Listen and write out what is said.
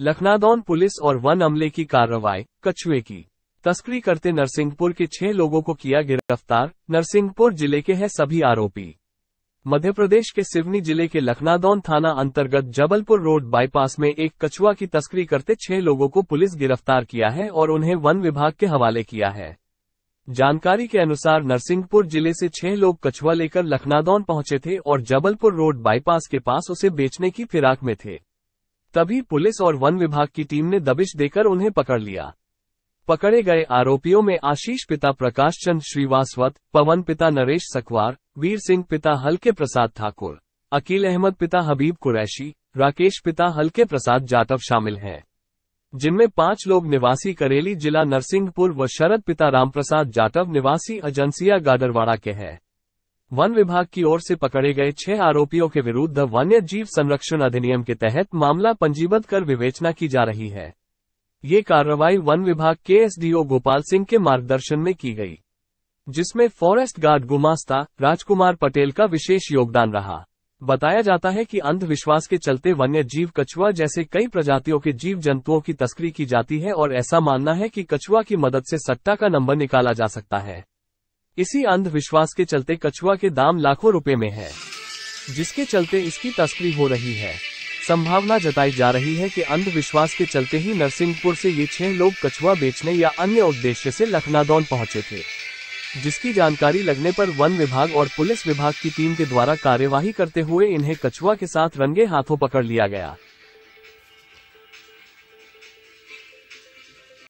Lakhnadon police और one अमले की कार्रवाई कछुए की तस्करी करते नरसिंहपुर के छह लोगों को किया गिरफ्तार नरसिंहपुर जिले के हैं सभी आरोपी मध्य प्रदेश के सिवनी जिले के लखनादौन थाना अंतर्गत जबलपुर रोड बाईपास में एक कछुआ की तस्करी करते छह लोगों को पुलिस गिरफ्तार किया है और उन्हें वन विभाग के हवाले किया है जानकारी के अनुसार नरसिंहपुर जिले से छह लोग कछुआ लेकर लखनादौन पहुंचे थे और जबलपुर रोड बाईपास के पास उसे बेचने की फिराक में थे तभी पुलिस और वन विभाग की टीम ने दबिश देकर उन्हें पकड़ लिया पकड़े गए आरोपियों में आशीष पिता प्रकाश चंद श्रीवासवत पवन पिता नरेश सकवार वीर सिंह पिता हल्के प्रसाद ठाकुर अकील अहमद पिता हबीब कुरैशी राकेश पिता हल्के प्रसाद जाटव शामिल हैं जिनमें पांच लोग निवासी करेली जिला नरसिंहपुर व शरद पिता रामप्रसाद जाटव निवासी एजेंसिया गाडरवाड़ा के हैं वन विभाग की ओर से पकड़े गए छह आरोपियों के विरुद्ध वन्य जीव संरक्षण अधिनियम के तहत मामला पंजीबद्ध कर विवेचना की जा रही है ये कार्रवाई वन विभाग के एसडीओ गोपाल सिंह के मार्गदर्शन में की गई जिसमें फॉरेस्ट गार्ड गुमास्ता राजकुमार पटेल का विशेष योगदान रहा बताया जाता है कि अंधविश्वास के चलते वन्य जीव कछुआ जैसे कई प्रजातियों के जीव जंतुओं की तस्करी की जाती है और ऐसा मानना है कि कछुआ की मदद से सट्टा का नंबर निकाला जा सकता है इसी अंधविश्वास के चलते कछुआ के दाम लाखों रुपए में है जिसके चलते इसकी तस्करी हो रही है संभावना जताई जा रही है कि अंधविश्वास के चलते ही नरसिंहपुर से ये छह लोग कछुआ बेचने या अन्य उद्देश्य से लखनादौन पहुंचे थे जिसकी जानकारी लगने पर वन विभाग और पुलिस विभाग की टीम के द्वारा कार्यवाही करते हुए इन्हें कछुआ के साथ रंगे हाथों पकड़ लिया गया